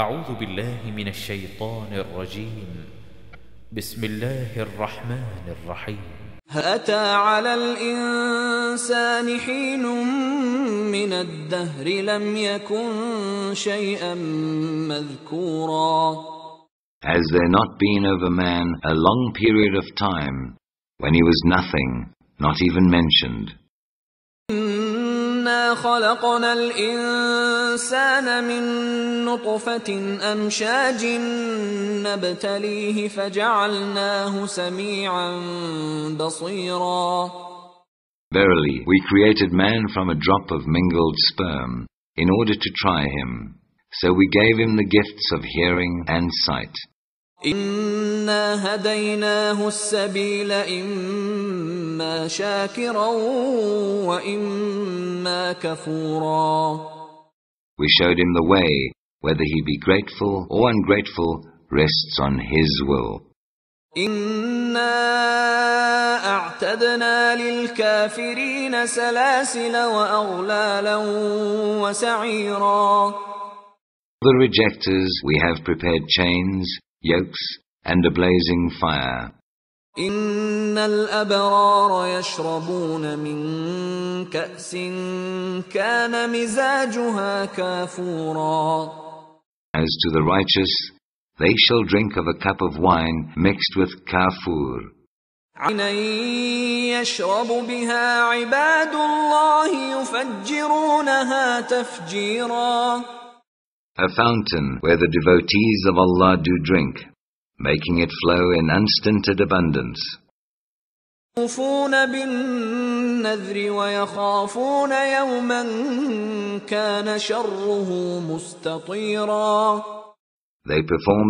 أعوذ بالله من الشيطان الرجيم بسم الله الرحمن الرحيم أتى على الإنسان حين من الدهر لم يكن شيئا مذكورا Has there not been over man a long period of time when he was nothing, not even mentioned? إنا خلقنا الإنسان الإنسان من نطفة أمشاج نبتليه فجعلناه سميعا بصيرا Verily, we created man from a drop of mingled sperm in order to try him. So we gave him the gifts of hearing and sight. إنا هديناه السبيل إما شاكرا وإما كفورا We showed him the way, whether he be grateful or ungrateful rests on his will. For The rejectors we have prepared chains, yokes, and a blazing fire. إن الأبرار يشربون من كأس كان مزاجها كافورا As to the righteous, they shall drink of a cup of wine mixed with kafur. يشرب بها عباد الله يفجرونها تفجيرا A fountain where the devotees of Allah do drink making it flow in unstinted abundance. They perform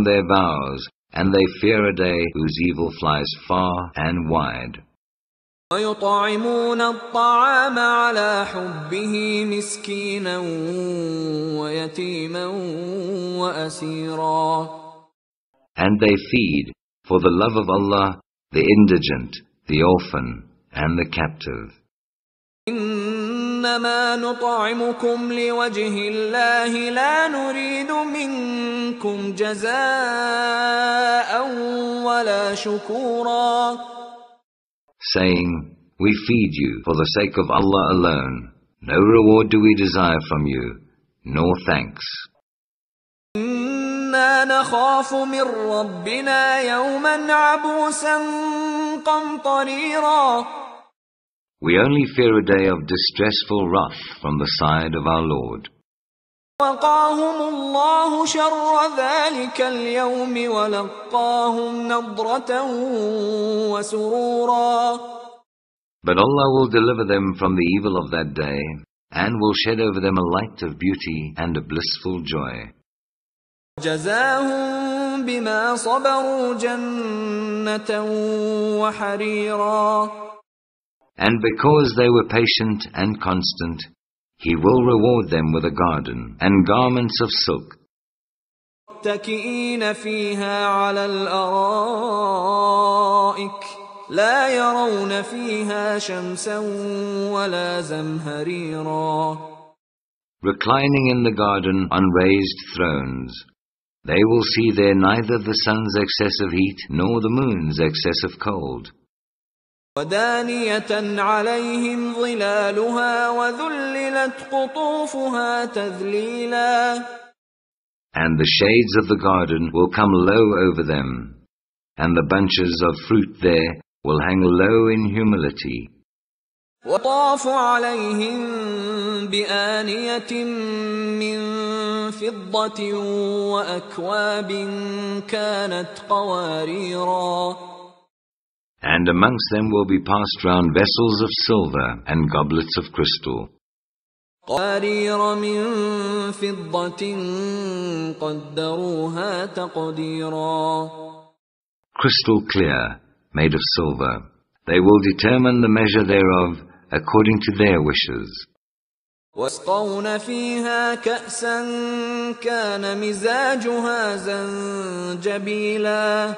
their vows and they fear a day whose evil flies far and wide. ويطعمون الطعام على حبه مسكينا ويتيما وأسيرا and they feed, for the love of Allah, the indigent, the orphan, and the captive. إنما نطعمكم لوجه الله لا نريد منكم جزاء ولا شكورا Saying, We feed you for the sake of Allah alone. No reward do we desire from you, nor thanks. We only fear a day of distressful wrath from the side of our Lord. But Allah will deliver them from the evil of that day and will shed over them a light of beauty and a blissful joy. جزاهم بما صبروا جنة وحريرا And because they were patient and constant, he will reward them with a garden and garments of silk. متكئين فيها على الأرائك لا يرون فيها شمسا ولا زمهريرا Reclining in the garden on raised thrones, they will see there neither the sun's excess of heat nor the moon's excess of cold. And the shades of the garden will come low over them, and the bunches of fruit there will hang low in humility. وطاف عليهم بآنية من فضة وأكواب كانت قواريرا And amongst them will be passed round vessels of silver and goblets of crystal. من فضة قدروها تقديرا Crystal clear, made of silver. They will determine the measure thereof according to their wishes. واسقون فيها كأسا كان مزاجها زنجبيلا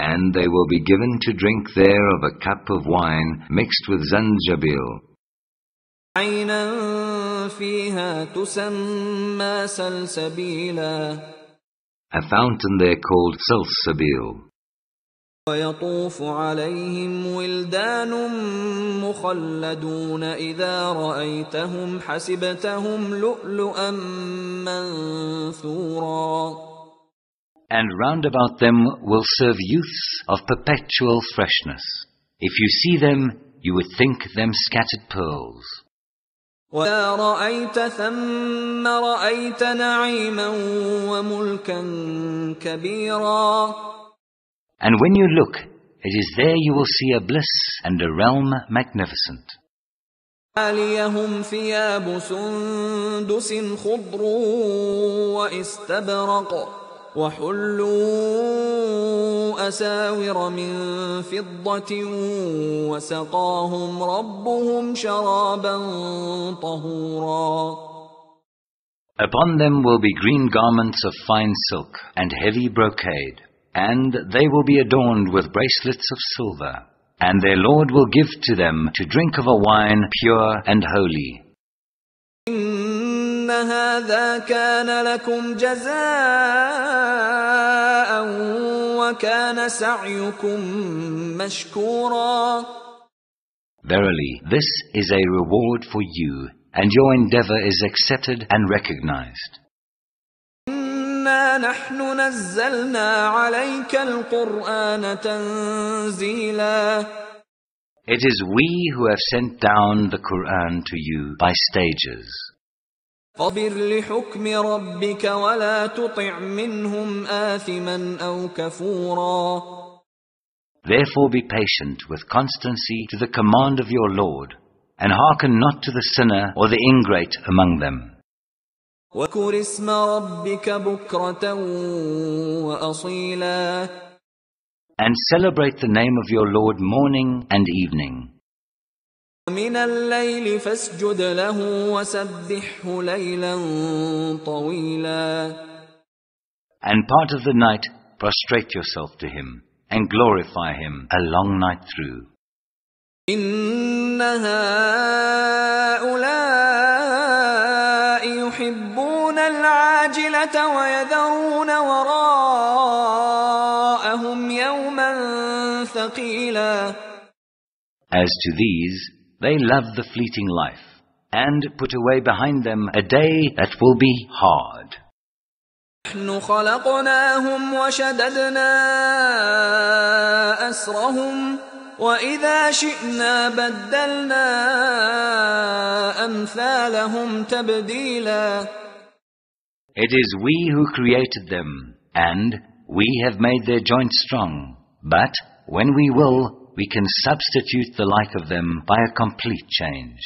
And they will be given to drink there of a cup of wine mixed with zanjabil. عينا فيها تسمى سلسبيلا A fountain there called Salsabil. ويطوف عليهم ولدان مخلدون اذا رايتهم حسبتهم لؤلؤا منثورا And round about them will serve youths of perpetual freshness. If you see them, you would think them scattered pearls. وَإِذَا رَأَيْتَ ثَمَّ رَأَيْتَ نَعِيمًا وَمُلْكًا كَبِيرًا And when you look, it is there you will see a bliss and a realm magnificent. عاليهم ثياب سندس خضر واستبرق وحلوا أساور من فضة وسقاهم ربهم شرابا طهورا Upon them will be green garments of fine silk and heavy brocade and they will be adorned with bracelets of silver, and their Lord will give to them to drink of a wine pure and holy. Verily, this is a reward for you, and your endeavor is accepted and recognized. إنا نحن نزلنا عليك القرآن تنزيلا It is we who have sent down the Quran to you by stages. فاصبر لحكم ربك ولا تطع منهم آثما أو كفورا Therefore be patient with constancy to the command of your Lord, and hearken not to the sinner or the ingrate among them. And celebrate the name of your Lord morning and evening. And part of the night prostrate yourself to him and glorify him a long night through. إِنَّ هَؤُلَاءِ يُحِبُّ العاجلة ويذرون وراءهم يوما ثقيلا As to these, they love the fleeting life and put away behind them a day that will be hard. نحن خلقناهم وشددنا أسرهم وإذا شئنا بدلنا أمثالهم تبديلاً It is we who created them, and we have made their joints strong. But when we will, we can substitute the like of them by a complete change.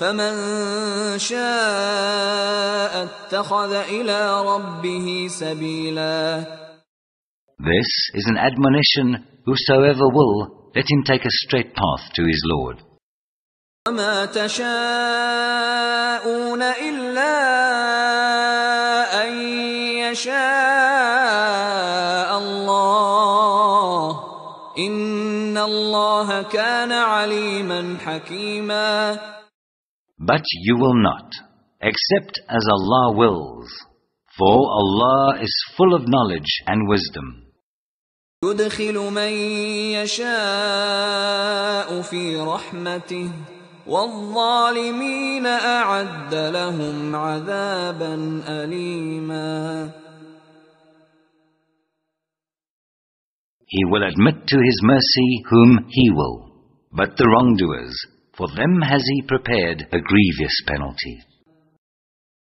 فمن شاء اتخذ إلى ربه سبيلا This is an admonition, whosoever will, let him take a straight path to his Lord. وما تشاءون إلا أن يشاء الله إن الله كان عليما حكيما But you will not, except as Allah wills, for Allah is full of knowledge and wisdom. يدخل من يشاء في رحمته He will admit to his mercy whom he will, but the wrongdoers, for them has he prepared a grievous penalty.